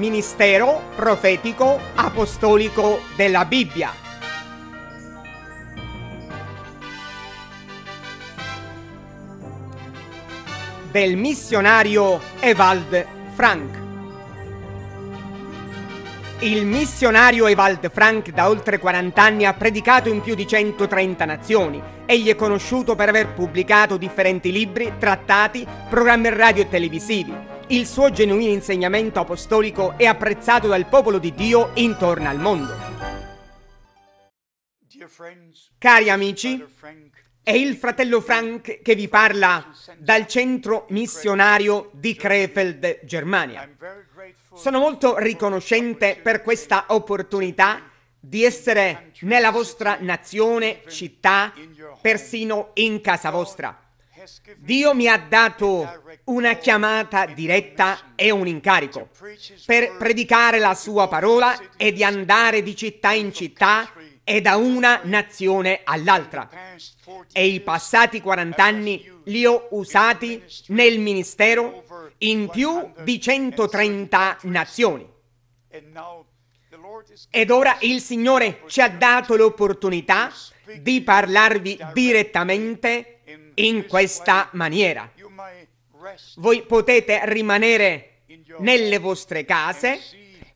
ministero profetico apostolico della Bibbia. Del missionario Evald Frank. Il missionario Evald Frank da oltre 40 anni ha predicato in più di 130 nazioni. Egli è conosciuto per aver pubblicato differenti libri, trattati, programmi radio e televisivi il suo genuino insegnamento apostolico è apprezzato dal popolo di Dio intorno al mondo. Cari amici, è il fratello Frank che vi parla dal centro missionario di Krefeld, Germania. Sono molto riconoscente per questa opportunità di essere nella vostra nazione, città, persino in casa vostra. Dio mi ha dato una chiamata diretta e un incarico per predicare la sua parola e di andare di città in città e da una nazione all'altra. E i passati 40 anni li ho usati nel ministero in più di 130 nazioni. Ed ora il Signore ci ha dato l'opportunità di parlarvi direttamente in questa maniera. Voi potete rimanere nelle vostre case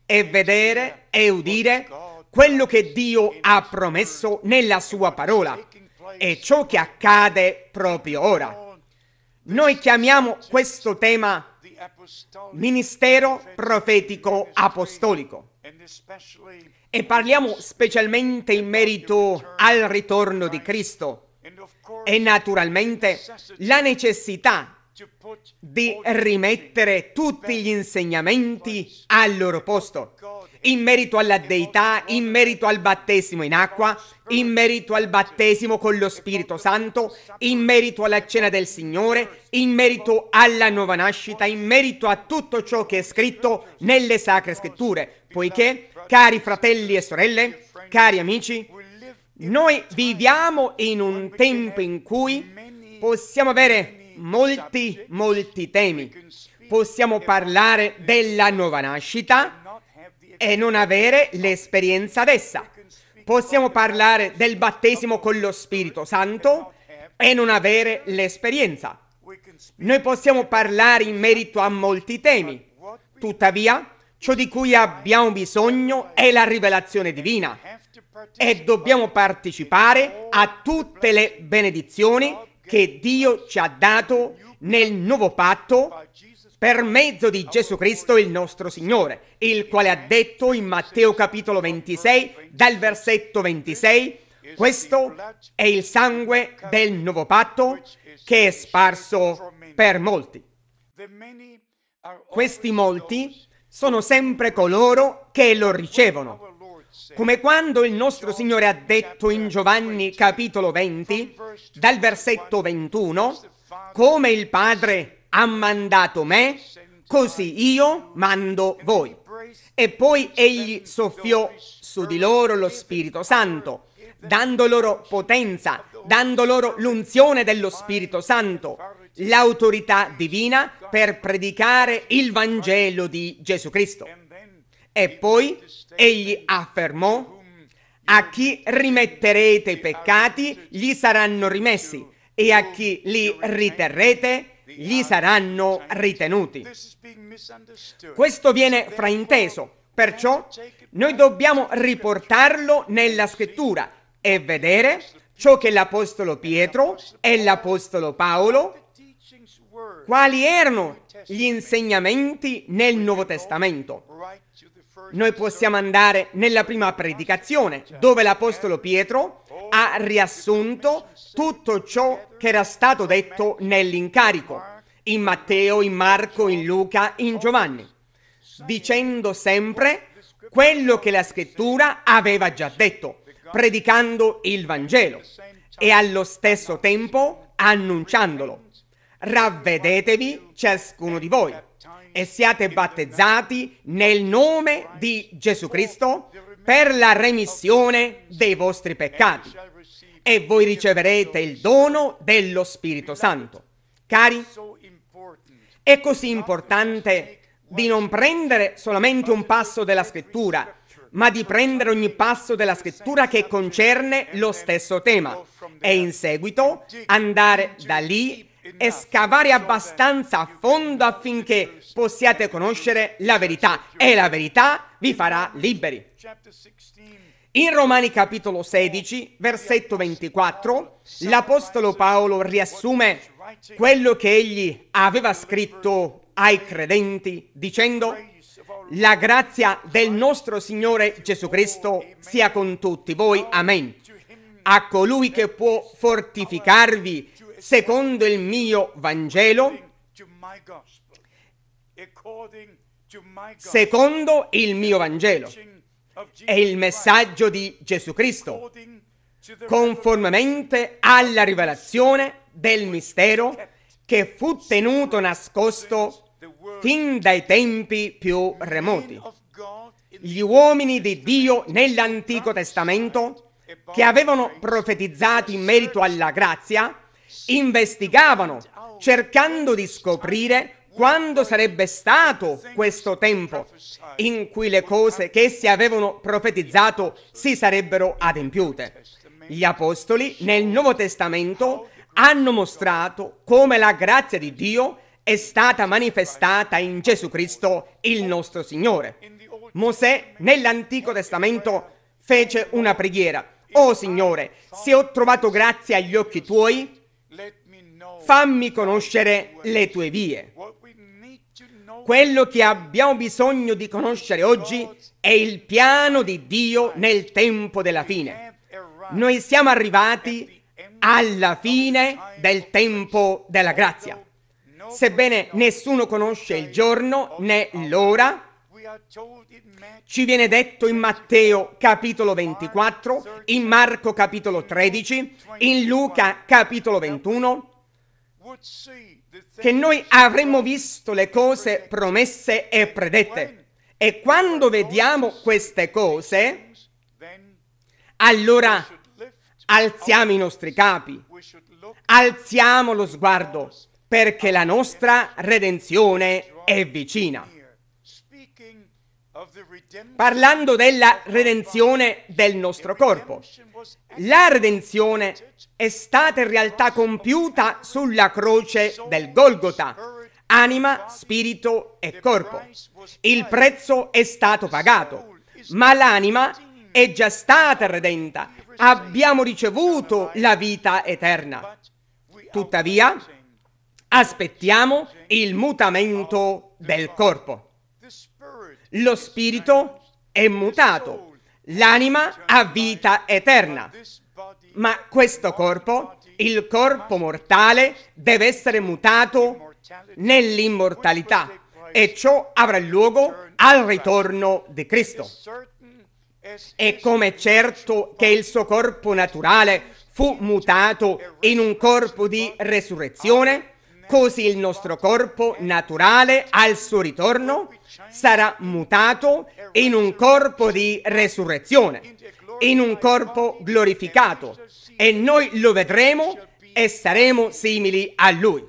e vedere e udire quello che Dio ha promesso nella sua parola e ciò che accade proprio ora. Noi chiamiamo questo tema ministero profetico apostolico e parliamo specialmente in merito al ritorno di Cristo e naturalmente la necessità di rimettere tutti gli insegnamenti al loro posto, in merito alla deità, in merito al battesimo in acqua, in merito al battesimo con lo Spirito Santo, in merito alla cena del Signore, in merito alla nuova nascita, in merito a tutto ciò che è scritto nelle sacre scritture, poiché, cari fratelli e sorelle, cari amici, noi viviamo in un tempo in cui possiamo avere molti, molti temi. Possiamo parlare della nuova nascita e non avere l'esperienza d'essa. Possiamo parlare del battesimo con lo Spirito Santo e non avere l'esperienza. Noi possiamo parlare in merito a molti temi. Tuttavia, ciò di cui abbiamo bisogno è la rivelazione divina e dobbiamo partecipare a tutte le benedizioni che Dio ci ha dato nel nuovo patto per mezzo di Gesù Cristo il nostro Signore, il quale ha detto in Matteo capitolo 26, dal versetto 26, questo è il sangue del nuovo patto che è sparso per molti. Questi molti sono sempre coloro che lo ricevono come quando il nostro Signore ha detto in Giovanni capitolo 20, dal versetto 21, come il Padre ha mandato me, così io mando voi. E poi egli soffiò su di loro lo Spirito Santo, dando loro potenza, dando loro l'unzione dello Spirito Santo, l'autorità divina per predicare il Vangelo di Gesù Cristo. E poi egli affermò, a chi rimetterete i peccati gli saranno rimessi e a chi li riterrete gli saranno ritenuti. Questo viene frainteso, perciò noi dobbiamo riportarlo nella scrittura e vedere ciò che l'Apostolo Pietro e l'Apostolo Paolo, quali erano gli insegnamenti nel Nuovo Testamento. Noi possiamo andare nella prima predicazione, dove l'Apostolo Pietro ha riassunto tutto ciò che era stato detto nell'incarico, in Matteo, in Marco, in Luca, in Giovanni, dicendo sempre quello che la scrittura aveva già detto, predicando il Vangelo e allo stesso tempo annunciandolo. Ravvedetevi ciascuno di voi e siate battezzati nel nome di Gesù Cristo per la remissione dei vostri peccati e voi riceverete il dono dello Spirito Santo. Cari, è così importante di non prendere solamente un passo della scrittura, ma di prendere ogni passo della scrittura che concerne lo stesso tema e in seguito andare da lì e scavare abbastanza a fondo affinché possiate conoscere la verità e la verità vi farà liberi. In Romani capitolo 16, versetto 24, l'Apostolo Paolo riassume quello che egli aveva scritto ai credenti dicendo la grazia del nostro Signore Gesù Cristo sia con tutti voi. Amen. A colui che può fortificarvi secondo il mio Vangelo, secondo il mio Vangelo. È il messaggio di Gesù Cristo, conformemente alla rivelazione del mistero che fu tenuto nascosto fin dai tempi più remoti. Gli uomini di Dio nell'Antico Testamento che avevano profetizzato in merito alla grazia investigavano cercando di scoprire quando sarebbe stato questo tempo in cui le cose che essi avevano profetizzato si sarebbero adempiute. Gli apostoli nel Nuovo Testamento hanno mostrato come la grazia di Dio è stata manifestata in Gesù Cristo, il nostro Signore. Mosè nell'Antico Testamento fece una preghiera. O oh Signore, se ho trovato grazia agli occhi tuoi, fammi conoscere le tue vie. Quello che abbiamo bisogno di conoscere oggi è il piano di Dio nel tempo della fine. Noi siamo arrivati alla fine del tempo della grazia. Sebbene nessuno conosce il giorno né l'ora, ci viene detto in Matteo capitolo 24, in Marco capitolo 13, in Luca capitolo 21, che noi avremmo visto le cose promesse e predette. E quando vediamo queste cose, allora alziamo i nostri capi, alziamo lo sguardo, perché la nostra redenzione è vicina parlando della redenzione del nostro corpo. La redenzione è stata in realtà compiuta sulla croce del Golgota, anima, spirito e corpo. Il prezzo è stato pagato, ma l'anima è già stata redenta, abbiamo ricevuto la vita eterna. Tuttavia, aspettiamo il mutamento del corpo. Lo spirito è mutato, l'anima ha vita eterna, ma questo corpo, il corpo mortale, deve essere mutato nell'immortalità e ciò avrà luogo al ritorno di Cristo. E come certo che il suo corpo naturale fu mutato in un corpo di resurrezione, Così il nostro corpo naturale al suo ritorno sarà mutato in un corpo di resurrezione, in un corpo glorificato e noi lo vedremo e saremo simili a lui.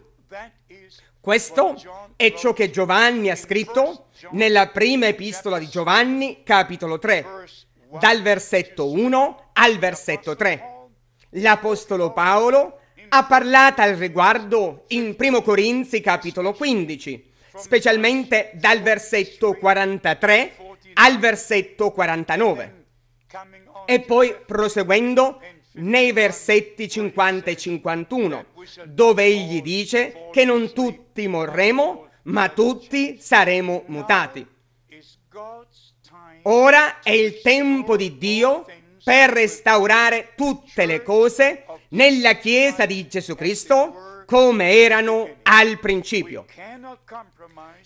Questo è ciò che Giovanni ha scritto nella prima epistola di Giovanni, capitolo 3, dal versetto 1 al versetto 3. L'Apostolo Paolo ha parlato al riguardo in 1 Corinzi capitolo 15, specialmente dal versetto 43 al versetto 49 e poi proseguendo nei versetti 50 e 51, dove egli dice che non tutti morremo, ma tutti saremo mutati. Ora è il tempo di Dio per restaurare tutte le cose nella Chiesa di Gesù Cristo come erano al principio.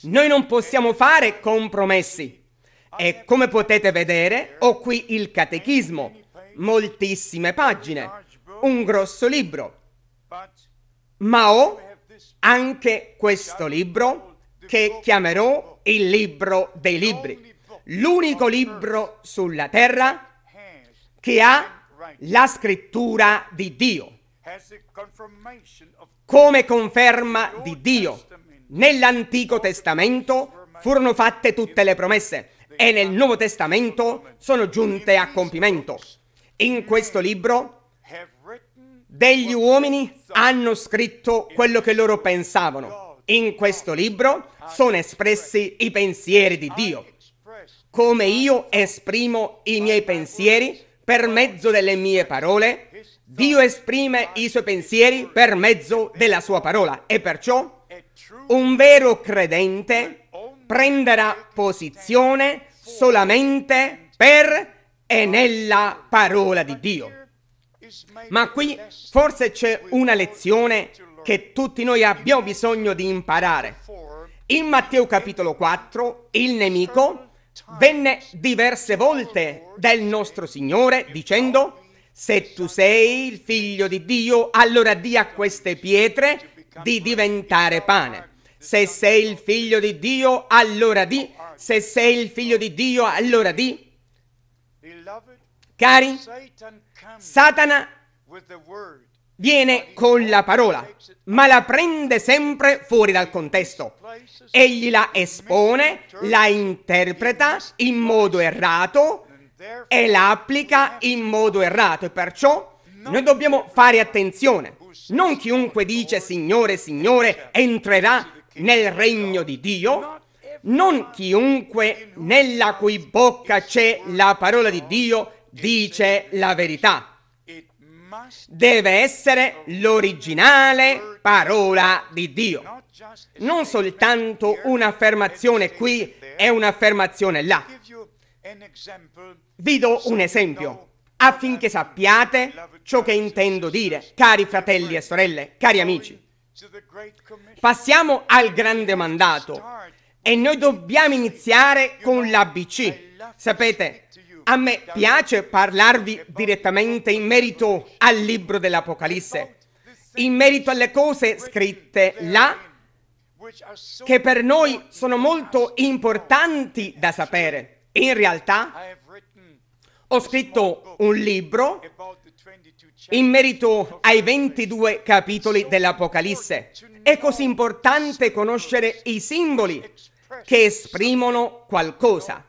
Noi non possiamo fare compromessi. E come potete vedere, ho qui il catechismo, moltissime pagine, un grosso libro. Ma ho anche questo libro che chiamerò il libro dei libri, l'unico libro sulla terra che ha la scrittura di Dio come conferma di Dio. Nell'Antico Testamento furono fatte tutte le promesse e nel Nuovo Testamento sono giunte a compimento. In questo libro degli uomini hanno scritto quello che loro pensavano. In questo libro sono espressi i pensieri di Dio. Come io esprimo i miei pensieri per mezzo delle mie parole, Dio esprime i suoi pensieri per mezzo della sua parola e perciò un vero credente prenderà posizione solamente per e nella parola di Dio. Ma qui forse c'è una lezione che tutti noi abbiamo bisogno di imparare. In Matteo capitolo 4 il nemico venne diverse volte dal nostro Signore dicendo, se tu sei il figlio di Dio, allora di a queste pietre di diventare pane. Se sei il figlio di Dio, allora di. Se sei il figlio di Dio, allora di. Cari, Satana viene con la parola, ma la prende sempre fuori dal contesto. Egli la espone, la interpreta in modo errato e la applica in modo errato e perciò noi dobbiamo fare attenzione. Non chiunque dice Signore, Signore entrerà nel regno di Dio, non chiunque nella cui bocca c'è la parola di Dio dice la verità deve essere l'originale parola di Dio. Non soltanto un'affermazione qui e un'affermazione là. Vi do un esempio affinché sappiate ciò che intendo dire, cari fratelli e sorelle, cari amici. Passiamo al grande mandato e noi dobbiamo iniziare con l'ABC. Sapete, a me piace parlarvi direttamente in merito al libro dell'Apocalisse, in merito alle cose scritte là che per noi sono molto importanti da sapere. In realtà ho scritto un libro in merito ai 22 capitoli dell'Apocalisse. È così importante conoscere i simboli che esprimono qualcosa.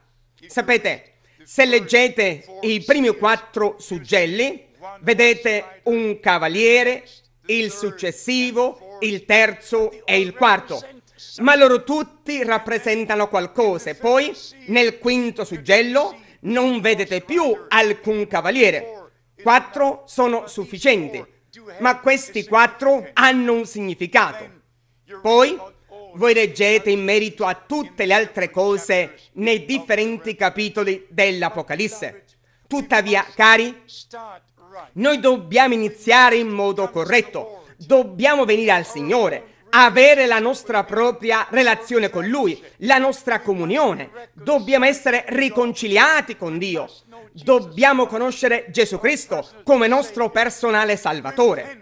Sapete, se leggete i primi quattro suggelli, vedete un cavaliere, il successivo, il terzo e il quarto. Ma loro tutti rappresentano qualcosa. Poi, nel quinto suggello, non vedete più alcun cavaliere. Quattro sono sufficienti, ma questi quattro hanno un significato. Poi voi leggete in merito a tutte le altre cose nei differenti capitoli dell'Apocalisse. Tuttavia, cari, noi dobbiamo iniziare in modo corretto, dobbiamo venire al Signore, avere la nostra propria relazione con Lui, la nostra comunione. Dobbiamo essere riconciliati con Dio. Dobbiamo conoscere Gesù Cristo come nostro personale Salvatore.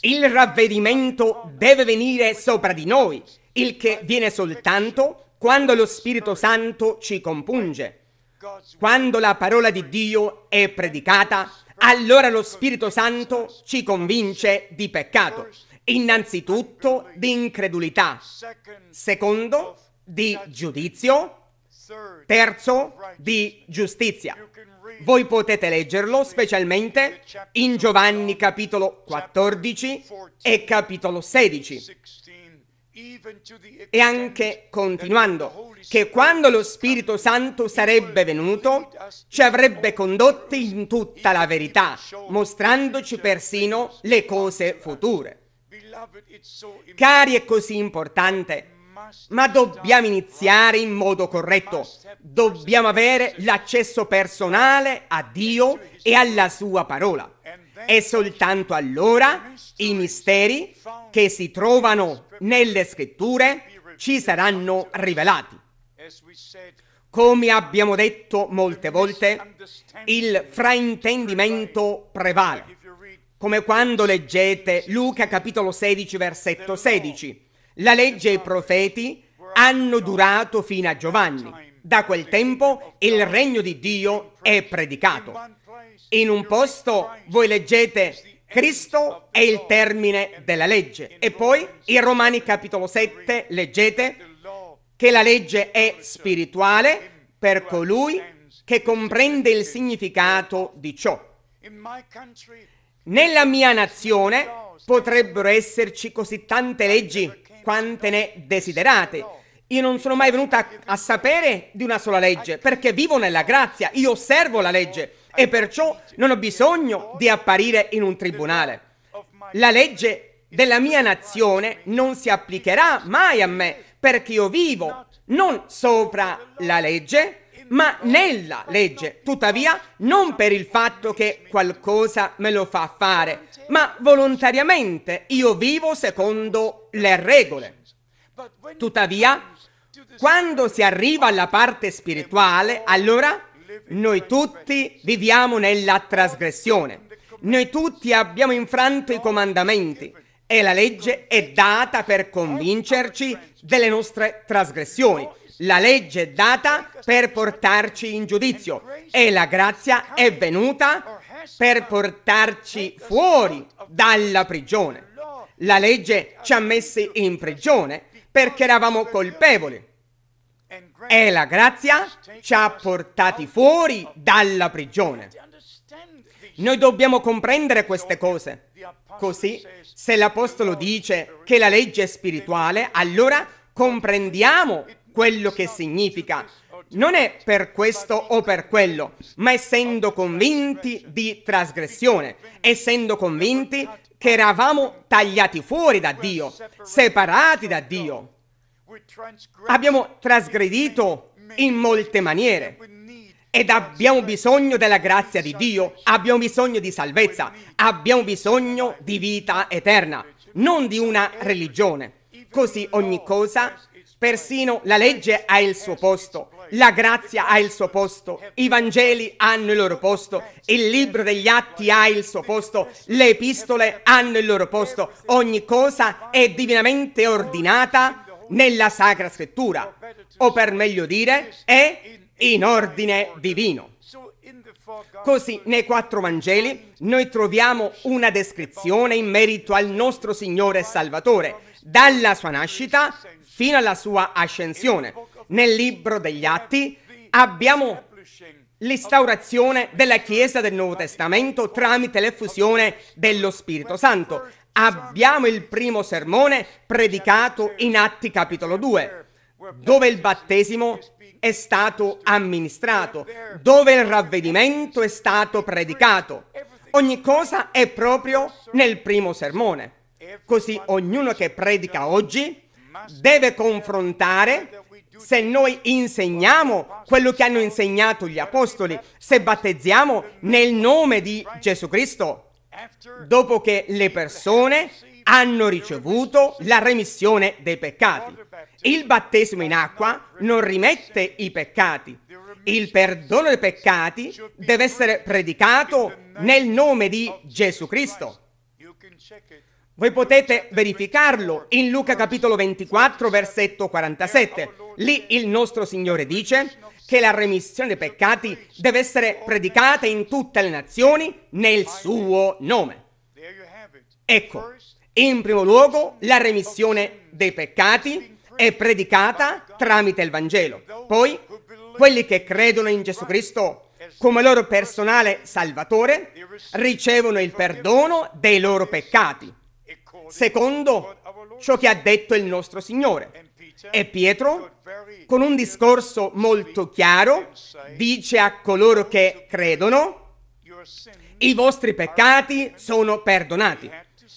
Il ravvedimento deve venire sopra di noi il che viene soltanto quando lo Spirito Santo ci compunge. Quando la parola di Dio è predicata, allora lo Spirito Santo ci convince di peccato. Innanzitutto di incredulità, secondo di giudizio, terzo di giustizia. Voi potete leggerlo specialmente in Giovanni capitolo 14 e capitolo 16 e anche continuando, che quando lo Spirito Santo sarebbe venuto ci avrebbe condotti in tutta la verità, mostrandoci persino le cose future. Cari, è così importante, ma dobbiamo iniziare in modo corretto. Dobbiamo avere l'accesso personale a Dio e alla sua parola e soltanto allora i misteri che si trovano nelle scritture ci saranno rivelati. Come abbiamo detto molte volte, il fraintendimento prevale, come quando leggete Luca capitolo 16 versetto 16. La legge e i profeti hanno durato fino a Giovanni. Da quel tempo il regno di Dio è predicato in un posto voi leggete Cristo è il termine della legge e poi in Romani capitolo 7 leggete che la legge è spirituale per colui che comprende il significato di ciò. Nella mia nazione potrebbero esserci così tante leggi quante ne desiderate. Io non sono mai venuta a sapere di una sola legge perché vivo nella grazia, io osservo la legge e perciò non ho bisogno di apparire in un tribunale. La legge della mia nazione non si applicherà mai a me perché io vivo non sopra la legge, ma nella legge. Tuttavia, non per il fatto che qualcosa me lo fa fare, ma volontariamente io vivo secondo le regole. Tuttavia, quando si arriva alla parte spirituale, allora noi tutti viviamo nella trasgressione, noi tutti abbiamo infranto i comandamenti e la legge è data per convincerci delle nostre trasgressioni. La legge è data per portarci in giudizio e la grazia è venuta per portarci fuori dalla prigione. La legge ci ha messi in prigione perché eravamo colpevoli e la grazia ci ha portati fuori dalla prigione. Noi dobbiamo comprendere queste cose. Così, se l'Apostolo dice che la legge è spirituale, allora comprendiamo quello che significa. Non è per questo o per quello, ma essendo convinti di trasgressione, essendo convinti che eravamo tagliati fuori da Dio, separati da Dio. Abbiamo trasgredito in molte maniere ed abbiamo bisogno della grazia di Dio, abbiamo bisogno di salvezza, abbiamo bisogno di vita eterna, non di una religione. Così ogni cosa, persino la legge ha il suo posto, la grazia ha il suo posto, i Vangeli hanno il loro posto, il libro degli atti ha il suo posto, le epistole hanno il loro posto, ogni cosa è divinamente ordinata nella Sacra Scrittura, o per meglio dire, è in ordine divino. Così nei quattro Vangeli noi troviamo una descrizione in merito al nostro Signore e Salvatore, dalla sua nascita fino alla sua ascensione. Nel libro degli Atti abbiamo l'instaurazione della Chiesa del Nuovo Testamento tramite l'effusione dello Spirito Santo abbiamo il primo sermone predicato in Atti capitolo 2, dove il battesimo è stato amministrato, dove il ravvedimento è stato predicato. Ogni cosa è proprio nel primo sermone. Così ognuno che predica oggi deve confrontare se noi insegniamo quello che hanno insegnato gli apostoli, se battezziamo nel nome di Gesù Cristo dopo che le persone hanno ricevuto la remissione dei peccati. Il battesimo in acqua non rimette i peccati. Il perdono dei peccati deve essere predicato nel nome di Gesù Cristo. Voi potete verificarlo in Luca capitolo 24, versetto 47. Lì il nostro Signore dice, che la remissione dei peccati deve essere predicata in tutte le nazioni nel suo nome. Ecco, in primo luogo la remissione dei peccati è predicata tramite il Vangelo. Poi quelli che credono in Gesù Cristo come loro personale Salvatore ricevono il perdono dei loro peccati, secondo ciò che ha detto il nostro Signore. E Pietro, con un discorso molto chiaro, dice a coloro che credono, i vostri peccati sono perdonati.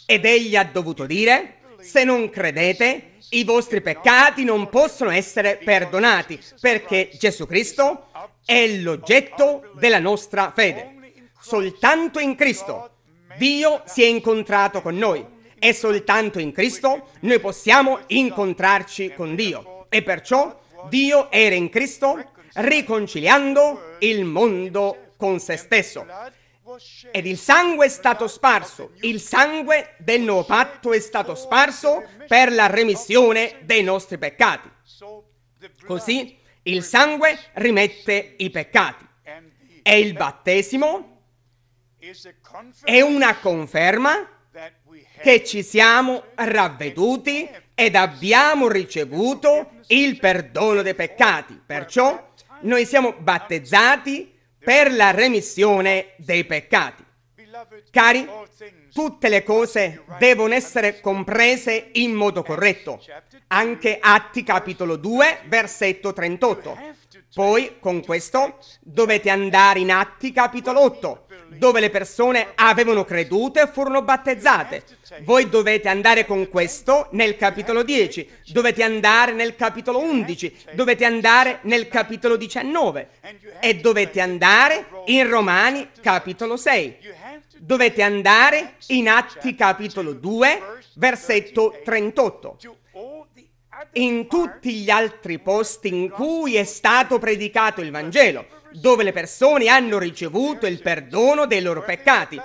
Ed egli ha dovuto dire, se non credete, i vostri peccati non possono essere perdonati, perché Gesù Cristo è l'oggetto della nostra fede. Soltanto in Cristo Dio si è incontrato con noi e soltanto in Cristo noi possiamo incontrarci con Dio. E perciò Dio era in Cristo riconciliando il mondo con se stesso. Ed il sangue è stato sparso, il sangue del nuovo patto è stato sparso per la remissione dei nostri peccati. Così il sangue rimette i peccati e il battesimo è una conferma che ci siamo ravveduti ed abbiamo ricevuto il perdono dei peccati. Perciò noi siamo battezzati per la remissione dei peccati. Cari, tutte le cose devono essere comprese in modo corretto. Anche Atti capitolo 2, versetto 38. Poi, con questo, dovete andare in Atti capitolo 8, dove le persone avevano creduto e furono battezzate. Voi dovete andare con questo nel capitolo 10, dovete andare nel capitolo 11, dovete andare nel capitolo 19 e dovete andare in Romani capitolo 6. Dovete andare in Atti capitolo 2, versetto 38 in tutti gli altri posti in cui è stato predicato il Vangelo, dove le persone hanno ricevuto il perdono dei loro peccati,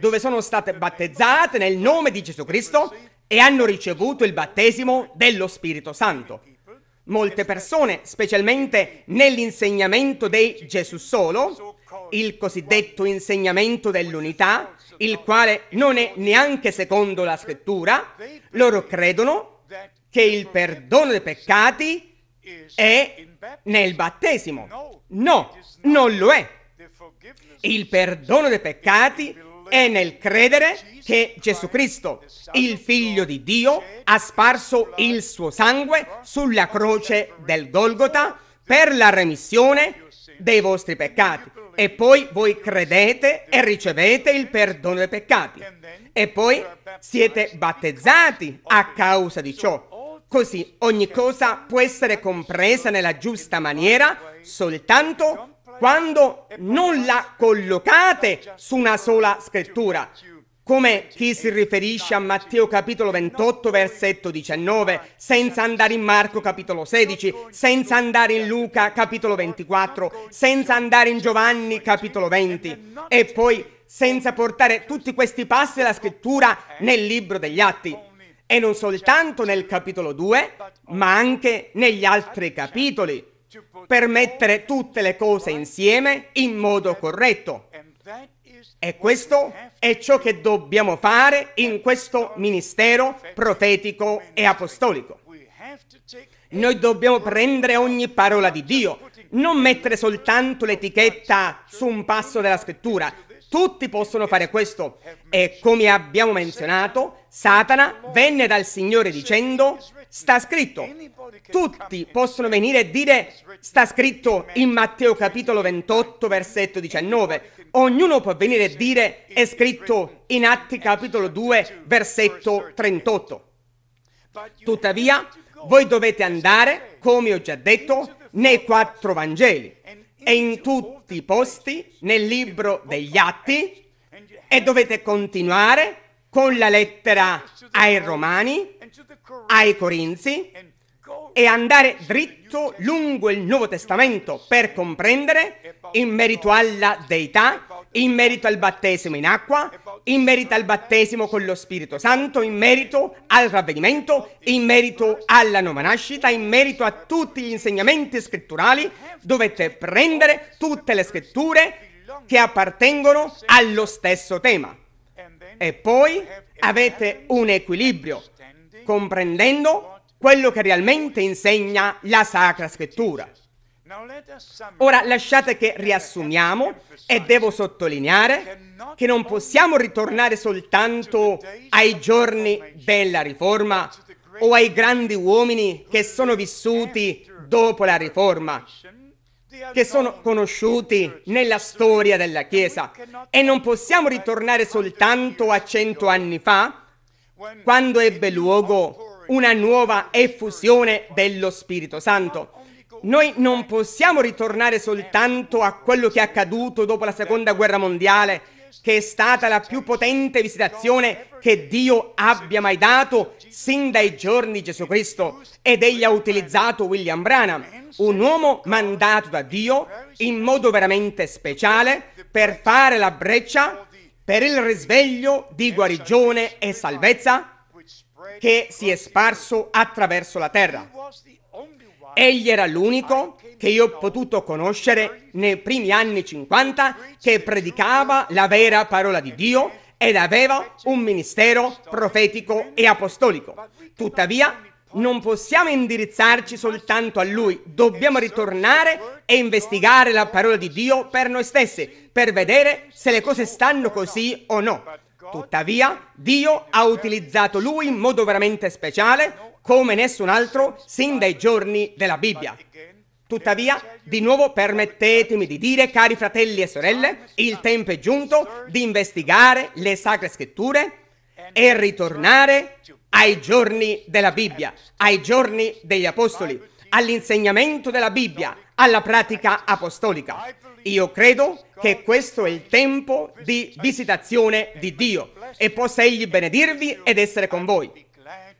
dove sono state battezzate nel nome di Gesù Cristo e hanno ricevuto il battesimo dello Spirito Santo. Molte persone, specialmente nell'insegnamento di Gesù solo, il cosiddetto insegnamento dell'unità, il quale non è neanche secondo la scrittura, loro credono che il perdono dei peccati è nel battesimo. No, non lo è. Il perdono dei peccati è nel credere che Gesù Cristo, il Figlio di Dio, ha sparso il suo sangue sulla croce del Golgota per la remissione dei vostri peccati. E poi voi credete e ricevete il perdono dei peccati. E poi siete battezzati a causa di ciò. Così ogni cosa può essere compresa nella giusta maniera soltanto quando non la collocate su una sola scrittura, come chi si riferisce a Matteo capitolo 28 versetto 19, senza andare in Marco capitolo 16, senza andare in Luca capitolo 24, senza andare in Giovanni capitolo 20 e poi senza portare tutti questi passi della scrittura nel libro degli atti e non soltanto nel capitolo 2, ma anche negli altri capitoli, per mettere tutte le cose insieme in modo corretto. E questo è ciò che dobbiamo fare in questo ministero profetico e apostolico. Noi dobbiamo prendere ogni parola di Dio, non mettere soltanto l'etichetta su un passo della scrittura, tutti possono fare questo. E come abbiamo menzionato, Satana venne dal eh, Signore eh, dicendo, eh, sta scritto. Tutti possono venire e dire, sta scritto in Matteo capitolo 28, versetto 19. Ognuno può venire e dire, è scritto in Atti capitolo 2, versetto 38. Tuttavia, voi dovete andare, come ho già detto, nei quattro Vangeli e in tutti i posti nel libro degli atti e dovete continuare con la lettera ai Romani, ai Corinzi e andare dritto lungo il Nuovo Testamento per comprendere in merito alla deità, in merito al battesimo in acqua, in merito al battesimo con lo Spirito Santo, in merito al ravvedimento, in merito alla nuova nascita, in merito a tutti gli insegnamenti scritturali, dovete prendere tutte le scritture che appartengono allo stesso tema. E poi avete un equilibrio, comprendendo quello che realmente insegna la Sacra Scrittura. Ora lasciate che riassumiamo e devo sottolineare che non possiamo ritornare soltanto ai giorni della Riforma o ai grandi uomini che sono vissuti dopo la Riforma, che sono conosciuti nella storia della Chiesa e non possiamo ritornare soltanto a cento anni fa, quando ebbe luogo una nuova effusione dello Spirito Santo. Noi non possiamo ritornare soltanto a quello che è accaduto dopo la Seconda Guerra Mondiale, che è stata la più potente visitazione che Dio abbia mai dato sin dai giorni di Gesù Cristo ed egli ha utilizzato William Branham, un uomo mandato da Dio in modo veramente speciale per fare la breccia per il risveglio di guarigione e salvezza che si è sparso attraverso la terra. Egli era l'unico che io ho potuto conoscere nei primi anni 50 che predicava la vera parola di Dio ed aveva un ministero profetico e apostolico. Tuttavia, non possiamo indirizzarci soltanto a lui, dobbiamo ritornare e investigare la parola di Dio per noi stessi, per vedere se le cose stanno così o no. Tuttavia, Dio ha utilizzato lui in modo veramente speciale, come nessun altro, sin dai giorni della Bibbia. Tuttavia, di nuovo permettetemi di dire, cari fratelli e sorelle, il tempo è giunto di investigare le sacre scritture e ritornare ai giorni della Bibbia, ai giorni degli apostoli, all'insegnamento della Bibbia, alla pratica apostolica. Io credo che questo è il tempo di visitazione di Dio e possa Egli benedirvi ed essere con voi.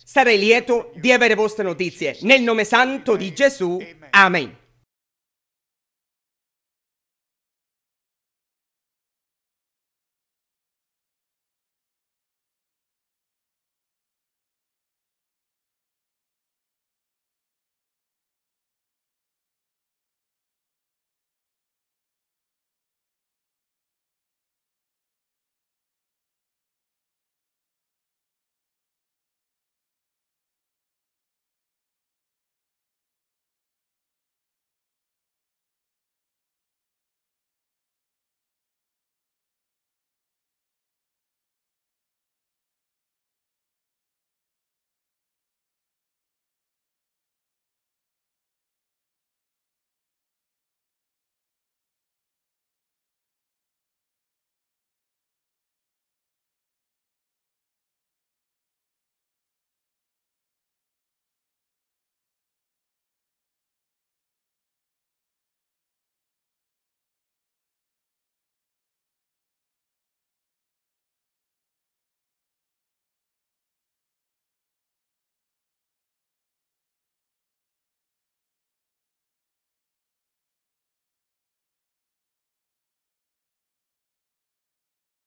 Sarei lieto di avere vostre notizie. Nel nome santo di Gesù. Amen.